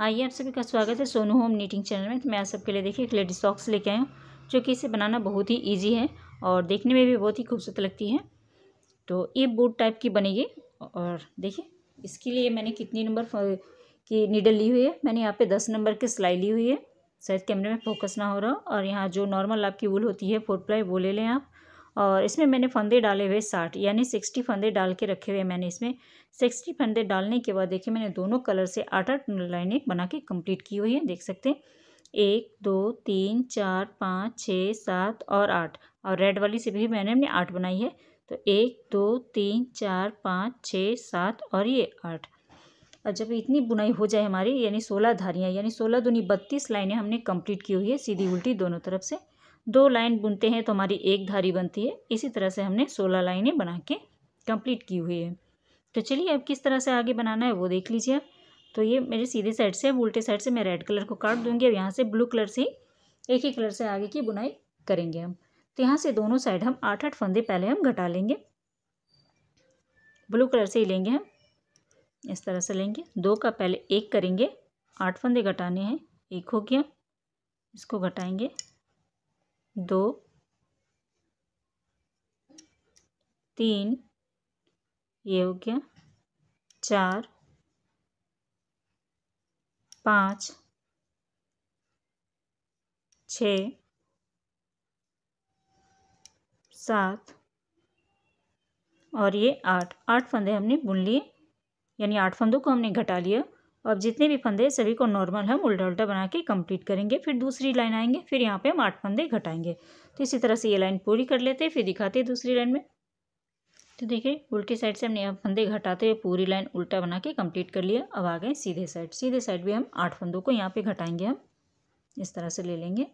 आइए आप सभी का स्वागत है सोनू होम नीटिंग चैनल में तो मैं आप सबके लिए देखिए एक लेडी सॉक्स लेके आया हूँ जो कि इसे बनाना बहुत ही ईजी है और देखने में भी बहुत ही खूबसूरत लगती है तो ये बूट टाइप की बनेगी और देखिए इसके लिए मैंने कितनी नंबर की नीडल ली हुई है मैंने यहाँ पर दस नंबर की सिलाई ली हुई है शायद कैमरे में फोकस ना हो रहा और यहाँ जो नॉर्मल आपकी वूल होती है फोर प्लाई वो ले लें आप और इसमें मैंने फंदे डाले हुए साठ यानी सिक्सटी फंदे डाल के रखे हुए मैंने इसमें सिक्सटी फंदे डालने के बाद देखिए मैंने दोनों कलर से आठ आठ लाइनें बना के कंप्लीट की हुई हैं देख सकते हैं एक दो तीन चार पाँच छः सात और आठ और रेड वाली से भी मैंने अपने आठ बनाई है तो एक दो तीन चार पाँच छः सात और ये आठ और जब इतनी बुनाई हो जाए हमारी यानी सोलह धारियाँ यानी सोलह दूनी बत्तीस लाइनें हमने कंप्लीट की हुई है सीधी उल्टी दोनों तरफ से दो लाइन बुनते हैं तो हमारी एक धारी बनती है इसी तरह से हमने सोलह लाइनें बना के कंप्लीट की हुई है तो चलिए अब किस तरह से आगे बनाना है वो देख लीजिए तो ये मेरे सीधे साइड से उल्टे साइड से मैं रेड कलर को काट दूंगी और यहाँ से ब्लू कलर से एक ही कलर से आगे की बुनाई करेंगे हम तो यहाँ से दोनों साइड हम आठ आठ फंदे पहले हम घटा लेंगे ब्लू कलर से ही लेंगे हम इस तरह से लेंगे दो का पहले एक करेंगे आठ फंदे घटाने हैं एक हो गया इसको घटाएंगे दो तीन ये हो गया चार पाँच छ सात और ये आठ आठ फंदे हमने बुन लिए यानी आठ फंदों को हमने घटा लिया अब जितने भी फंदे हैं सभी को नॉर्मल हम उल्टा उल्टा बना के कंप्लीट करेंगे फिर दूसरी लाइन आएंगे फिर यहाँ पे हम आठ फंदे घटाएंगे तो इसी तरह से ये लाइन पूरी कर लेते हैं फिर दिखाते हैं दूसरी लाइन में तो देखिए उल्टी साइड से हमने यहाँ फंदे घटाते हुए पूरी लाइन उल्टा बना के कंप्लीट कर लिया अब आ गए सीधे साइड सीधे साइड भी हम आठ फंदों को यहाँ पर घटाएंगे हम इस तरह से ले लेंगे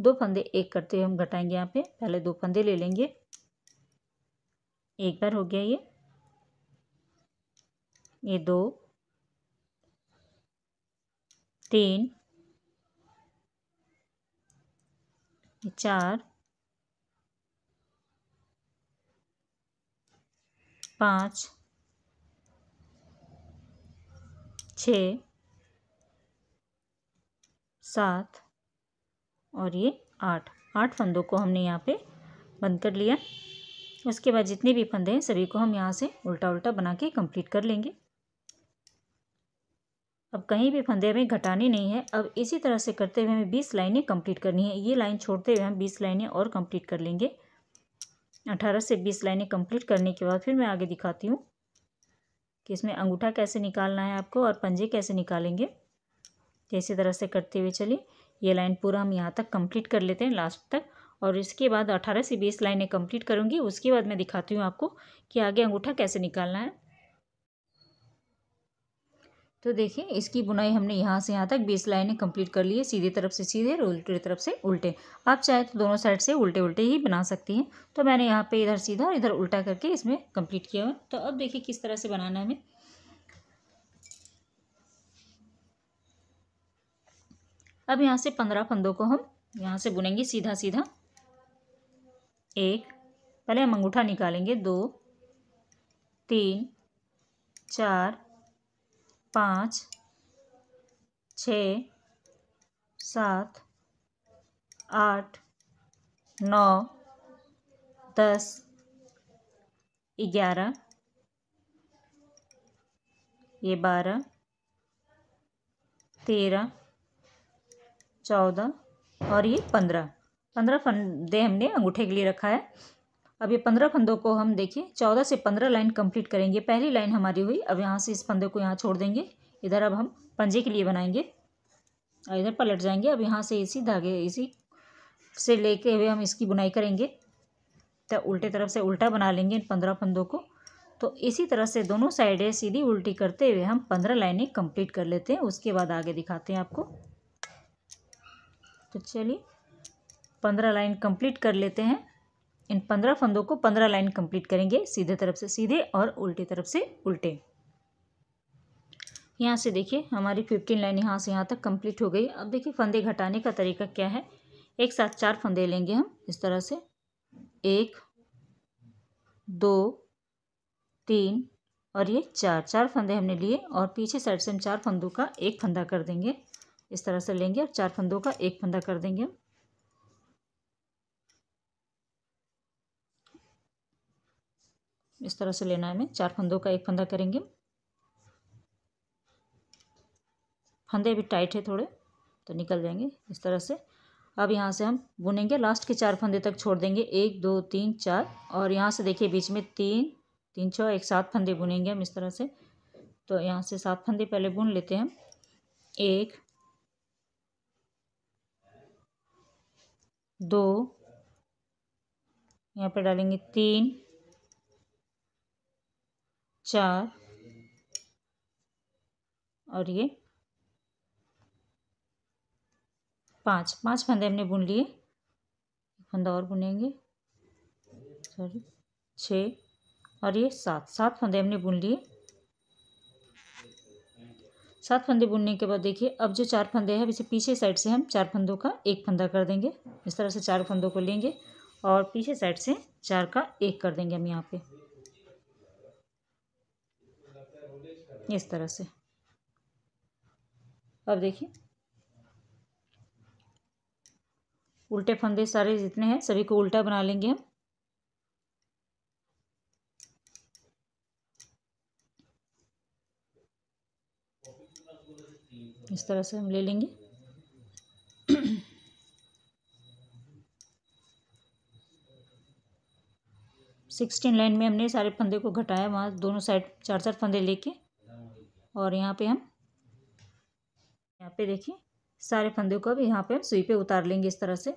दो फंदे एक करते हुए हम घटाएंगे यहाँ पे पहले दो फंदे ले लेंगे एक बार हो गया ये ये दो तीन चार पाँच छ सात और ये आठ आठ फंदों को हमने यहाँ पे बंद कर लिया उसके बाद जितने भी फंदे हैं सभी को हम यहाँ से उल्टा उल्टा बना के कंप्लीट कर लेंगे अब कहीं भी फंदे में घटाने नहीं है अब इसी तरह से करते हुए हमें बीस लाइनें कंप्लीट करनी है ये लाइन छोड़ते हुए हम बीस लाइनें और कंप्लीट कर लेंगे अठारह से बीस लाइनें कंप्लीट करने के बाद फिर मैं आगे दिखाती हूँ कि इसमें अंगूठा कैसे निकालना है आपको और पंजे कैसे निकालेंगे तो इसी तरह से करते हुए चलिए ये लाइन पूरा हम यहाँ तक कम्प्लीट कर लेते हैं लास्ट तक और इसके बाद अठारह से बीस लाइनें कम्प्लीट करूँगी उसके बाद मैं दिखाती हूँ आपको कि आगे अंगूठा कैसे निकालना है तो देखिए इसकी बुनाई हमने यहाँ से यहाँ तक बीस लाइनें कंप्लीट कर ली है सीधे तरफ से सीधे और उल्टे तरफ से उल्टे आप चाहे तो दोनों साइड से उल्टे उल्टे ही बना सकती हैं तो मैंने यहाँ पे इधर सीधा और इधर उल्टा करके इसमें कंप्लीट किया हुआ तो अब देखिए किस तरह से बनाना है हमें अब यहाँ से पंद्रह फंदों को हम यहाँ से बुनेंगे सीधा सीधा एक पहले हम अंगूठा निकालेंगे दो तीन चार पाँच छ सात आठ नौ दस ग्यारह ये बारह तेरह चौदह और ये पंद्रह पंद्रह फंदे हमने अंगूठे के लिए रखा है अब ये पंद्रह फंदों को हम देखें चौदह से पंद्रह लाइन कंप्लीट करेंगे पहली लाइन हमारी हुई अब यहाँ से इस फंदे को यहाँ छोड़ देंगे इधर अब हम पंजे के लिए बनाएंगे और इधर पलट जाएंगे अब यहाँ से इसी धागे इसी से लेके हुए हम इसकी बुनाई करेंगे तो उल्टे तरफ से उल्टा बना लेंगे इन पंद्रह फंदों को तो इसी तरह से दोनों साइडें सीधी उल्टी करते हुए हम पंद्रह लाइनें कंप्लीट कर लेते हैं उसके बाद आगे दिखाते हैं आपको तो चलिए पंद्रह लाइन कंप्लीट कर लेते हैं इन पंद्रह फंदों को पंद्रह लाइन कंप्लीट करेंगे सीधे तरफ से सीधे और उल्टे तरफ से उल्टे यहाँ से देखिए हमारी फिफ्टीन लाइन यहाँ से यहाँ तक कंप्लीट हो गई अब देखिए फंदे घटाने का तरीका क्या है एक साथ चार फंदे लेंगे हम इस तरह से एक दो तीन और ये चार चार फंदे हमने लिए और पीछे साइड से हम चार फंदों का एक फंदा कर देंगे इस तरह से लेंगे और चार फंदों का एक फंदा कर देंगे हम इस तरह से लेना है हमें चार फंदों का एक फंदा करेंगे फंदे भी टाइट है थोड़े तो निकल जाएंगे इस तरह से अब यहाँ से हम बुनेंगे लास्ट के चार फंदे तक छोड़ देंगे एक दो तीन चार और यहाँ से देखिए बीच में तीन तीन छः एक सात फंदे बुनेंगे हम इस तरह से तो यहाँ से सात फंदे पहले बुन लेते हैं हम एक दो यहाँ पे डालेंगे तीन चार और ये पाँच पाँच फंदे हमने बुन लिए फंदा और बुनेंगे सॉरी छ और ये सात सात फंदे हमने बुन लिए सात फंदे बुनने के बाद देखिए अब जो चार फंदे हैं इसे पीछे साइड से हम चार फंदों का एक फंदा कर देंगे इस तरह से चार फंदों को लेंगे और पीछे साइड से चार का एक कर देंगे हम यहाँ पे इस तरह से अब देखिए उल्टे फंदे सारे जितने हैं सभी को उल्टा बना लेंगे हम इस तरह से हम ले लेंगे सिक्सटीन लाइन में हमने सारे फंदे को घटाया वहाँ दोनों साइड चार चार फंदे लेके और यहाँ पे हम यहाँ पे देखिए सारे फंदे को अब यहाँ पे हम सुई पे उतार लेंगे इस तरह से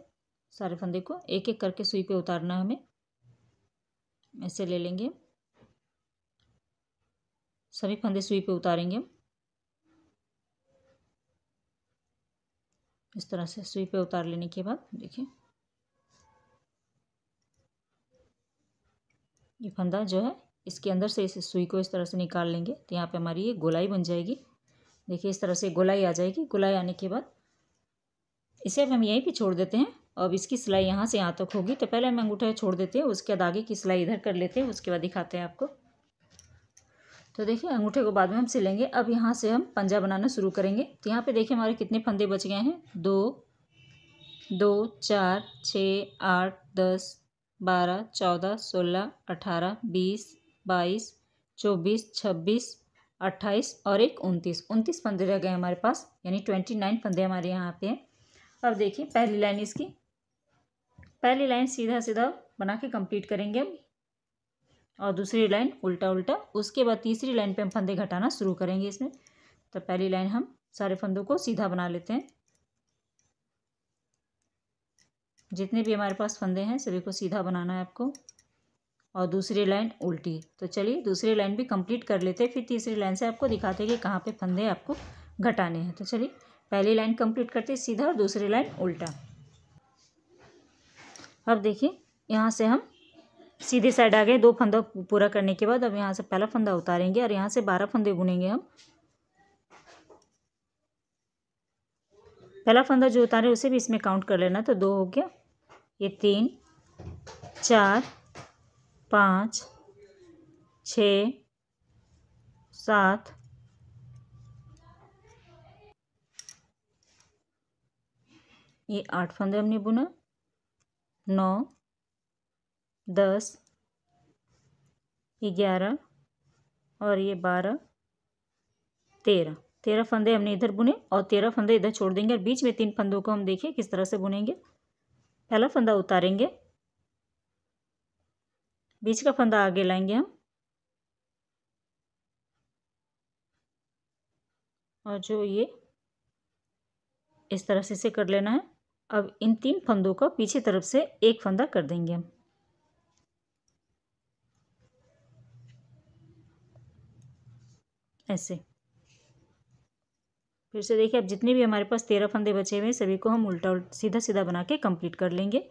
सारे फंदे को एक एक करके सुई पे उतारना है हमें ऐसे ले लेंगे सभी फंदे सुई पे उतारेंगे हम इस तरह से सुई पे उतार लेने के बाद देखिए ये फंदा जो है इसके अंदर से इस सुई को इस तरह से निकाल लेंगे तो यहाँ पे हमारी ये गोलाई बन जाएगी देखिए इस तरह से गोलाई आ जाएगी गोलाई आने के बाद इसे अब हम यहीं पे छोड़ देते हैं अब इसकी सिलाई यहाँ से यहाँ तक तो होगी तो पहले हम अंगूठा छोड़ देते हैं उसके बाद आगे की सिलाई इधर कर लेते हैं उसके बाद दिखाते हैं आपको तो देखिए अंगूठे को बाद में हम सिलेंगे अब यहाँ से हम पंजा बनाना शुरू करेंगे तो यहाँ पर देखिए हमारे कितने फंदे बच गए हैं दो दो चार छः आठ दस बारह चौदह सोलह अठारह बीस बाईस चौबीस छब्बीस अट्ठाईस और एक उनतीस उनतीस रह गए हमारे पास यानी ट्वेंटी नाइन फंदे हमारे यहाँ पे हैं अब देखिए पहली लाइन इसकी पहली लाइन सीधा सीधा बना के कंप्लीट करेंगे हम और दूसरी लाइन उल्टा उल्टा उसके बाद तीसरी लाइन पे हम फंदे घटाना शुरू करेंगे इसमें तो पहली लाइन हम सारे फंदों को सीधा बना लेते हैं जितने भी हमारे पास फंदे हैं सभी को सीधा बनाना है आपको और दूसरी लाइन उल्टी तो चलिए दूसरी लाइन भी कंप्लीट कर लेते हैं फिर तीसरी लाइन से आपको दिखाते हैं कि कहाँ पे फंदे आपको घटाने हैं तो चलिए पहली लाइन कंप्लीट करते सीधा और दूसरी लाइन उल्टा अब देखिए यहाँ से हम सीधे साइड आ गए दो फंदा पूरा करने के बाद अब यहाँ से पहला फंदा उतारेंगे और यहाँ से बारह फंदे बुनेंगे हम पहला फंदा जो उतारे उसे भी इसमें काउंट कर लेना तो दो हो गया ये तीन चार पाँच छ सात ये आठ फंदे हमने बुना नौ दस ग्यारह और ये बारह तेरह तेरह फंदे हमने इधर बुने और तेरह फंदे इधर छोड़ देंगे और बीच में तीन फंदों को हम देखिए किस तरह से बुनेंगे पहला फंदा उतारेंगे बीच का फंदा आगे लाएंगे हम और जो ये इस तरह से इसे कर लेना है अब इन तीन फंदों का पीछे तरफ से एक फंदा कर देंगे हम ऐसे फिर से देखिए अब जितने भी हमारे पास तेरह फंदे बचे हुए हैं सभी को हम उल्टा उल्टा सीधा सीधा बना के कंप्लीट कर लेंगे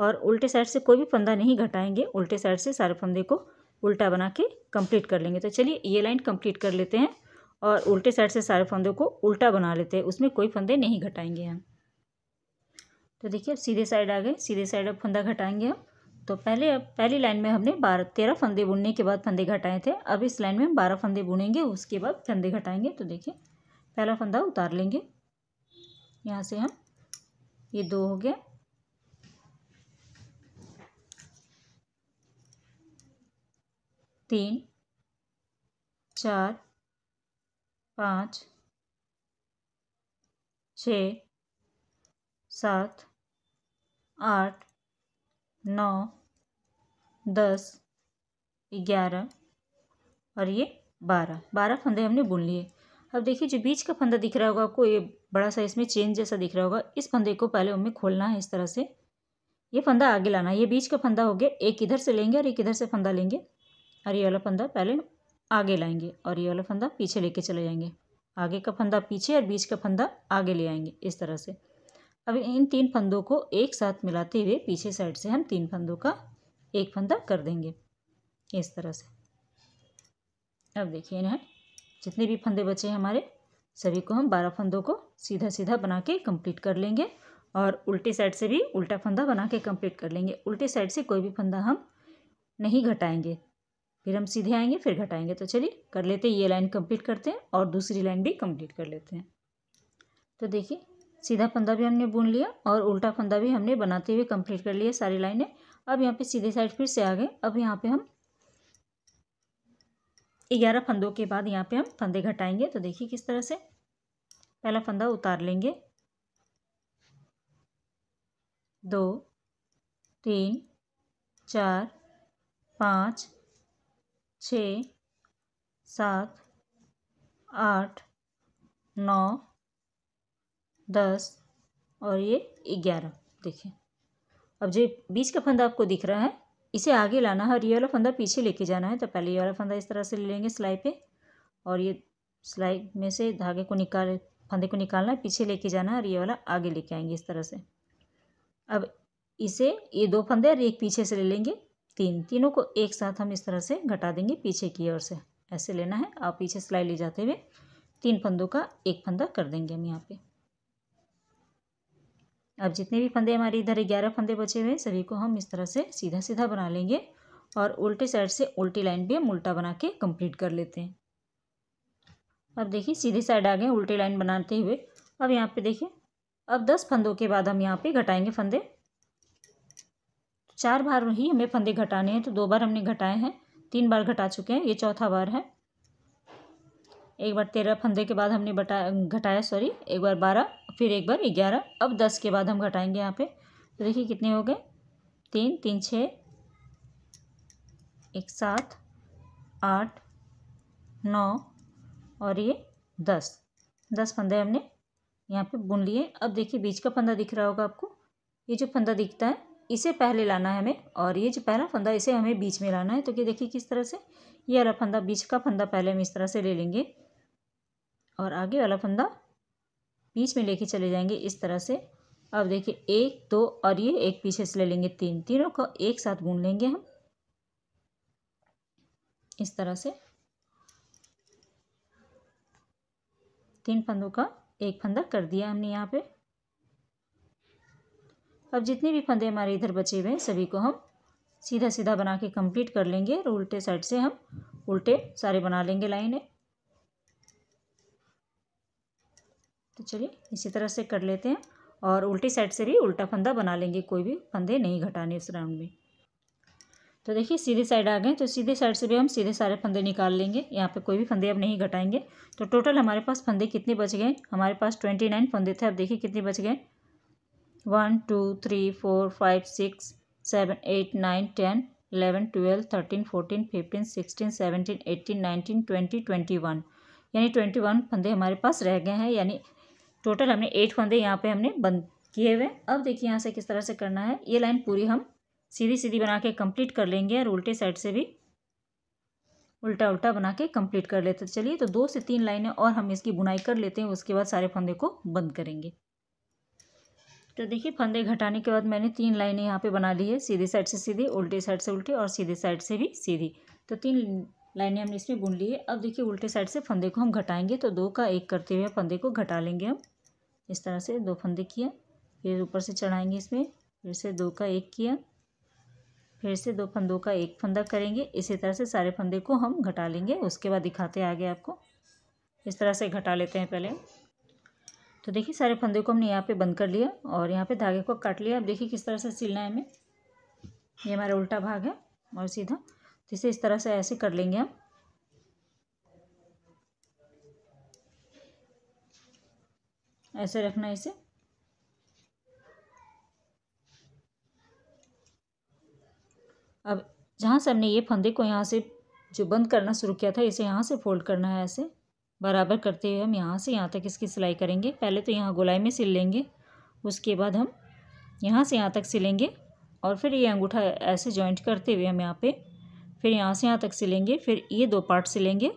और उल्टे साइड से कोई भी फंदा नहीं घटाएंगे उल्टे साइड से सारे फंदे को उल्टा बना के कम्प्लीट कर लेंगे तो चलिए ये लाइन कम्प्लीट कर लेते हैं और उल्टे साइड से सारे फंदों को उल्टा बना लेते हैं उसमें कोई फंदे नहीं घटाएंगे हम तो देखिए अब सीधे साइड आ गए सीधे साइड अब फंदा घटाएंगे हम तो पहले अब पहली लाइन में हमने बारह तेरह फंदे बुनने के बाद फंदे घटाए थे अब इस लाइन में हम बारह फंदे बुनेंगे उसके बाद फंदे घटाएंगे तो देखिए पहला फंदा उतार लेंगे यहाँ से हम ये दो हो गया तीन चार पाँच छ सात आठ नौ दस ग्यारह और ये बारह बारह फंदे हमने बुन लिए अब देखिए जो बीच का फंदा दिख रहा होगा आपको ये बड़ा सा इसमें चेंज जैसा दिख रहा होगा इस फंदे को पहले हमें खोलना है इस तरह से ये फंदा आगे लाना है ये बीच का फंदा हो गया एक इधर से लेंगे और एक इधर से फंदा लेंगे और ये वाला फंदा पहले आगे लाएंगे और ये वाला फंदा पीछे लेके चले जाएंगे आगे का फंदा पीछे और बीच का फंदा आगे ले आएंगे इस तरह से अब इन तीन फंदों को एक साथ मिलाते हुए पीछे साइड से हम तीन फंदों का एक फंदा कर देंगे इस तरह से अब देखिए ना जितने भी फंदे बचे हैं हमारे सभी को हम बारह फंदों को सीधा सीधा बना के कंप्लीट कर लेंगे और उल्टी साइड से भी उल्टा फंदा बना के कंप्लीट कर लेंगे उल्टी साइड से कोई भी फंदा हम नहीं घटाएंगे फिर हम सीधे आएंगे फिर घटाएंगे तो चलिए कर लेते हैं ये लाइन कंप्लीट करते हैं और दूसरी लाइन भी कंप्लीट कर लेते हैं तो देखिए सीधा फंदा भी हमने बुन लिया और उल्टा फंदा भी हमने बनाते हुए कंप्लीट कर लिया सारी लाइनें अब यहाँ पे सीधे साइड फिर से आ गए अब यहाँ पे हम ग्यारह फंदों के बाद यहाँ पे हम फंदे घटाएंगे तो देखिए किस तरह से पहला फंदा उतार लेंगे दो तीन चार पाँच छः सात आठ नौ दस और ये ग्यारह देखिए अब जो बीच का फंदा आपको दिख रहा है इसे आगे लाना है और ये वाला फंदा पीछे लेके जाना है तो पहले ये वाला फंदा इस तरह से ले लेंगे सिलाई पे और ये सिलाई में से धागे को निकाल फंदे को निकालना है पीछे लेके जाना है और ये वाला आगे लेके आएंगे इस तरह से अब इसे ये दो फंदे और एक पीछे से ले लेंगे तीन तीनों को एक साथ हम इस तरह से घटा देंगे पीछे की ओर से ऐसे लेना है आप पीछे सिलाई ले जाते हुए तीन फंदों का एक फंदा कर देंगे हम यहाँ पे अब जितने भी फंदे हमारे इधर ग्यारह फंदे बचे हुए हैं सभी को हम इस तरह से सीधा सीधा बना लेंगे और उल्टे साइड से उल्टी लाइन भी हम उल्टा बना के कंप्लीट कर लेते हैं अब देखिए सीधे साइड आ गए उल्टी लाइन बनाते हुए अब यहाँ पे देखिए अब दस फंदों के बाद हम यहाँ पे घटाएंगे फंदे चार बार ही हमें फंदे घटाने हैं तो दो बार हमने घटाए हैं तीन बार घटा चुके हैं ये चौथा बार है एक बार तेरह फंदे के बाद हमने बटा घटाया सॉरी एक बार बारह फिर एक बार ग्यारह अब दस के बाद हम घटाएंगे यहाँ पे तो देखिए कितने हो गए तीन तीन छः एक सात आठ नौ और ये दस दस फंदे हमने यहाँ पे बुन लिए अब देखिए बीच का फंदा दिख रहा होगा आपको ये जो फंदा दिखता है इसे पहले लाना है हमें और ये जो पहला फंदा इसे हमें बीच में लाना है तो ये देखिए किस तरह से ये वाला फंदा बीच का फंदा पहले हम इस तरह से ले लेंगे और आगे वाला फंदा बीच में लेके चले जाएंगे इस तरह से अब देखिए एक दो और ये एक पीछे से ले लेंगे तीन तीनों को एक साथ बुन लेंगे हम इस तरह से तीन फंदों का एक फंदा कर दिया हमने यहाँ पे अब जितने भी फंदे हमारे इधर बचे हुए हैं सभी को हम सीधा सीधा बना के कंप्लीट कर लेंगे और उल्टे साइड से हम उल्टे सारे बना लेंगे लाइनें तो चलिए इसी तरह से कर लेते हैं और उल्टी साइड से भी उल्टा फंदा बना लेंगे कोई भी फंदे नहीं घटाने इस राउंड में तो देखिए सीधे साइड आ गए तो सीधे साइड से भी हम सीधे सारे फंदे निकाल लेंगे यहाँ पे कोई भी फंदे अब नहीं घटाएंगे तो टोटल हमारे पास फंदे कितने बच गए हमारे पास ट्वेंटी नाइन फंदे थे अब देखिए कितने बच गए one two three four five six seven eight nine ten eleven twelve thirteen fourteen fifteen sixteen seventeen eighteen nineteen twenty twenty one यानी ट्वेंटी वन फंदे हमारे पास रह गए हैं यानी टोटल हमने एट फंदे यहाँ पे हमने बंद किए हुए अब देखिए यहाँ से किस तरह से करना है ये लाइन पूरी हम सीधी सीधी बना के कंप्लीट कर लेंगे और उल्टे साइड से भी उल्टा उल्टा बना के कंप्लीट कर लेते चलिए तो दो से तीन लाइनें और हम इसकी बुनाई कर लेते हैं उसके बाद सारे फंदे को बंद करेंगे तो देखिए फंदे घटाने के बाद मैंने तीन लाइनें यहाँ पे बना ली है सीधे साइड से सीधे उल्टे साइड से उल्टी और सीधे साइड से भी सीधी तो तीन लाइनें हमने इसमें बुन ली है अब देखिए उल्टे साइड से फंदे को हम घटाएंगे तो दो का एक करते हुए फंदे को घटा लेंगे हम इस तरह से दो फंदे किया फिर ऊपर से चढ़ाएंगे इसमें फिर से दो का एक किया फिर से दो फंदों का एक फंदा करेंगे इसी तरह से सारे फंदे को हम घटा लेंगे उसके बाद दिखाते आगे आपको इस तरह से घटा लेते हैं पहले तो देखिए सारे फंदे को हमने यहाँ पे बंद कर लिया और यहाँ पे धागे को काट लिया अब देखिए किस तरह से सिलना है हमें ये हमारा उल्टा भाग है और सीधा तो इसे इस तरह से ऐसे कर लेंगे हम ऐसे रखना है इसे अब जहाँ से हमने ये फंदे को यहाँ से जो बंद करना शुरू किया था इसे यहाँ से फोल्ड करना है ऐसे बराबर करते हुए हम यहाँ से यहाँ तक इसकी सिलाई करेंगे पहले तो यहाँ गोलाई में सिल लेंगे उसके बाद हम यहाँ से यहाँ तक सिलेंगे और फिर ये अंगूठा ऐसे जॉइंट करते हुए हम यहाँ पे फिर यहाँ से यहाँ तक सिलेंगे फिर ये दो पार्ट सिलेंगे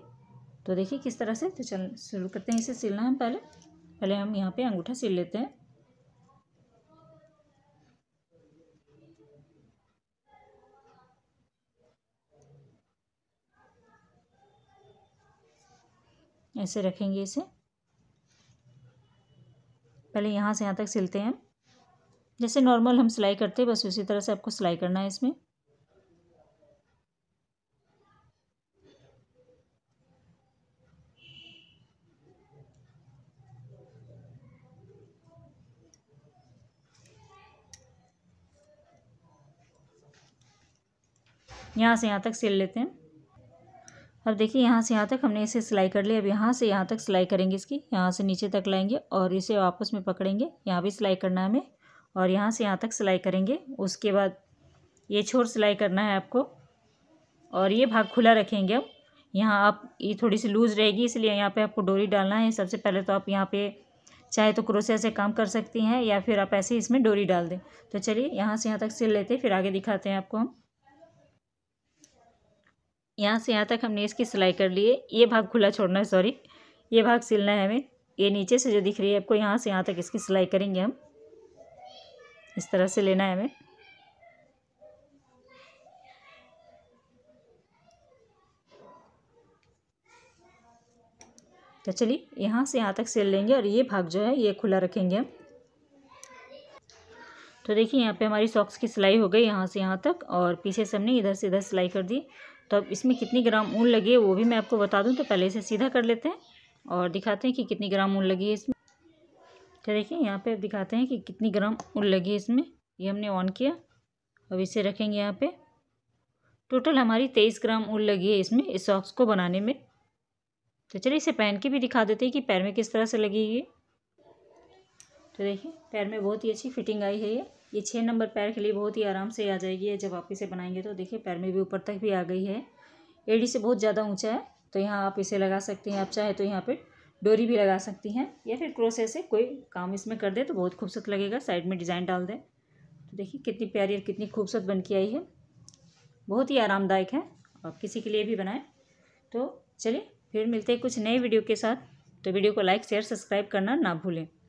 तो देखिए किस तरह से तो चल शुरू करते हैं इसे सिलना हम पहले पहले हम यहाँ पे अंगूठा सिल लेते हैं ऐसे रखेंगे इसे पहले यहाँ से यहाँ तक सिलते हैं जैसे नॉर्मल हम सिलाई करते हैं बस उसी तरह से आपको सिलाई करना है इसमें यहाँ से यहाँ तक सिल लेते हैं अब देखिए यहाँ से यहाँ तक हमने इसे सिलाई कर ली अब यहाँ से यहाँ तक सिलाई करेंगे इसकी यहाँ से नीचे तक लाएंगे और इसे आपस में पकड़ेंगे यहाँ भी सिलाई करना है हमें और यहाँ से यहाँ तक सिलाई करेंगे उसके बाद ये छोर सिलाई करना है आपको और ये भाग खुला रखेंगे अब यहाँ आप ये थोड़ी सी लूज़ रहेगी इसलिए यहाँ पर आपको डोरी डालना है सबसे पहले तो आप यहाँ पर चाहे तो क्रोसिया से काम कर सकती हैं या फिर आप ऐसे ही इसमें डोरी डाल दें तो चलिए यहाँ से यहाँ तक सिल लेते हैं फिर आगे दिखाते हैं आपको हम यहाँ से यहाँ तक हमने इसकी सिलाई कर ली है ये भाग खुला छोड़ना है सॉरी ये भाग सिलना है हमें ये नीचे से जो दिख रही है आपको यहाँ से यहाँ तक इसकी सिलाई करेंगे हम इस तरह से लेना है हमें तो चलिए यहाँ से यहाँ तक सिल लेंगे और ये भाग जो है ये खुला रखेंगे हम तो देखिए यहाँ पे हमारी सॉक्स की सिलाई हो गई यहाँ से यहाँ तक और पीछे से हमने इधर से इधर सिलाई कर दी तो अब इसमें कितनी ग्राम ऊन लगी है वो भी मैं आपको बता दूँ तो पहले इसे सीधा कर लेते हैं और दिखाते हैं कि कितनी ग्राम ऊन लगी है इसमें तो देखिए यहाँ पे दिखाते हैं कि कितनी ग्राम ऊन लगी है इसमें ये हमने ऑन किया अब इसे रखेंगे यहाँ पे टोटल हमारी तेईस ग्राम ऊन लगी है इसमें इस सॉक्स को बनाने में तो चलिए इसे पहन के भी दिखा देते हैं कि पैर में किस तरह से लगी है तो देखिए पैर में बहुत ही अच्छी फिटिंग आई है ये ये छः नंबर पैर के लिए बहुत ही आराम से आ जाएगी है जब आप इसे बनाएंगे तो देखिए पैर में भी ऊपर तक भी आ गई है एडी से बहुत ज़्यादा ऊंचा है तो यहाँ आप इसे लगा सकते हैं आप चाहे तो यहाँ पे डोरी भी लगा सकती हैं या फिर क्रोसे से कोई काम इसमें कर दे तो बहुत खूबसूरत लगेगा साइड में डिज़ाइन डाल दें तो देखिए कितनी प्यारी और कितनी खूबसूरत बन के आई है बहुत ही आरामदायक है आप किसी के लिए भी बनाएं तो चलिए फिर मिलते हैं कुछ नए वीडियो के साथ तो वीडियो को लाइक शेयर सब्सक्राइब करना ना भूलें